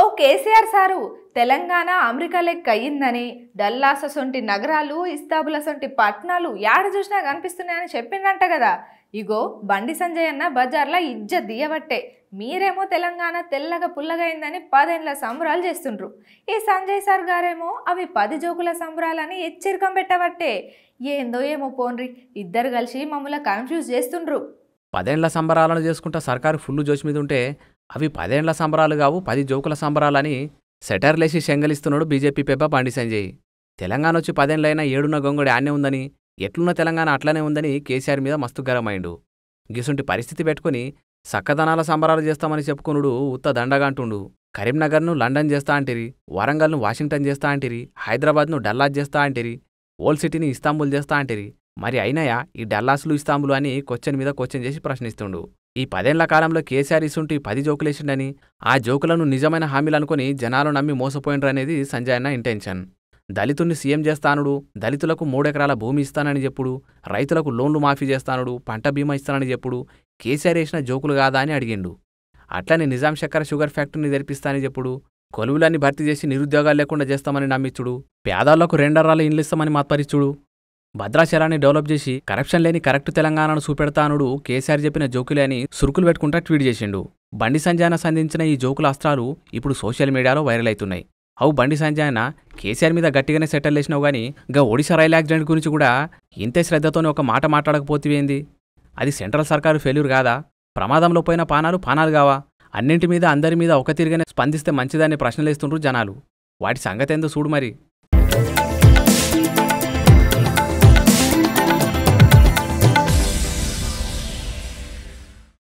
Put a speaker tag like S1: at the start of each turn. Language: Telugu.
S1: ఓ కేసీఆర్ సారు తెలంగాణ అమెరికా లెక్క అయ్యిందని డల్లాస్ సొంటి నగరాలు ఇస్తాబుల సొంటి పట్టణాలు యాడ చూసినా కనిపిస్తున్నాయని చెప్పిండంట కదా ఇగో బండి సంజయ్ అన్న బజార్లో ఇజ్జ దియబట్టే మీరేమో తెలంగాణ తెల్లగా పుల్లగైందని పదేండ్ల సంబరాలు చేస్తుండ్రు ఈ సంజయ్ సార్ గారేమో అవి పది జోకుల సంబరాలని హెచ్చరికం పెట్టబట్టే ఏందో ఏమో పోన్రి ఇద్దరు కలిసి మమ్మల్ని కన్ఫ్యూజ్ చేస్తుండ్రు
S2: పదేండ్ల సంబరాలను చేసుకుంటా సర్కారు ఫుల్ జోష్ మీద ఉంటే అవి పదేండ్ల సంబరాలు కావు పది జోకుల సంబరాలని సెటర్లేసి శంగలిస్తున్నాడు బీజేపీ పెబ్బ పాండి సంజయ్ తెలంగాణ వచ్చి పదేండ్లైనా ఏడున్న గొంగుడి ఆనే ఉందని ఎట్లున్న తెలంగాణ అట్లనే ఉందని కేసీఆర్ మీద మస్తు గరమైండు గిసుంటి పరిస్థితి పెట్టుకుని సక్కదనాల సంబరాలు చేస్తామని చెప్పుకునుడు ఉత్త అంటుండు కరీంనగర్ను లండన్ చేస్తా అంటిరి వరంగల్ను వాషింగ్టన్ చేస్తా అంటిరి హైదరాబాద్ను డల్లాస్ చేస్తా అంటిరి ఓల్డ్ సిటీని ఇస్తాంబుల్ చేస్తా అంటిరి మరి అయినాయా ఈ డల్లాసులు ఇస్తాంబులు అని క్వశ్చన్ మీద క్వశ్చన్ చేసి ప్రశ్నిస్తుండు ఈ పదేళ్ల కాలంలో కేసీఆర్ ఇసుంటి పది జోకులేసిండని ఆ జోకులను నిజమైన హామీలు అనుకుని జనాలు నమ్మి మోసపోయిండ్రనేది సంజయ్ అన్న ఇంటెన్షన్ దళితుణ్ణి సీఎం చేస్తానుడు దళితులకు మూడెకరాల భూమి ఇస్తానని చెప్పుడు రైతులకు లోన్లు మాఫీ చేస్తానుడు పంట బీమా ఇస్తానని చెప్పుడు కేసీఆర్ వేసిన జోకులు కాదా అని అడిగిండు అట్లనే నిజాం శక్కర్ షుగర్ ఫ్యాక్టరీని తెరిపిస్తానని చెప్పుడు కొలువులన్నీ భర్తీ చేసి నిరుద్యోగాలు లేకుండా చేస్తామని నమ్మించుడు పేదాళ్లకు రెండర్రాల ఇండ్లిస్తామని మత్పరిచుడు భద్రాచలాన్ని డెవలప్ చేసి కరప్షన్ లేని కరెక్ట్ తెలంగాణను చూపెడతానుడు కేసీఆర్ చెప్పిన జోకులే అని సురుకులు పెట్టుకుంటా ట్వీట్ చేసిండు బండి సంజాన సంధించిన ఈ జోకుల అస్త్రాలు ఇప్పుడు సోషల్ మీడియాలో వైరల్ అవుతున్నాయి అవు బండి సంజాయన కేసీఆర్ మీద గట్టిగానే సెటిల్ చేసినావు కానీ గా ఒడిశా రైల్ యాక్సిడెంట్ గురించి కూడా ఇంతే శ్రద్ధతోనే ఒక మాట మాట్లాడకపోతేవేంది అది సెంట్రల్ సర్కారు ఫెయిల్యూర్ కాదా ప్రమాదంలో పోయిన పానాలు పానాలు కావా అన్నింటి మీద అందరి మీద ఒక తిరిగినే స్పందిస్తే మంచిదని ప్రశ్నలేస్తుండ్రు జనాలు వాటి సంగతి సంగతేందో చూడు మరి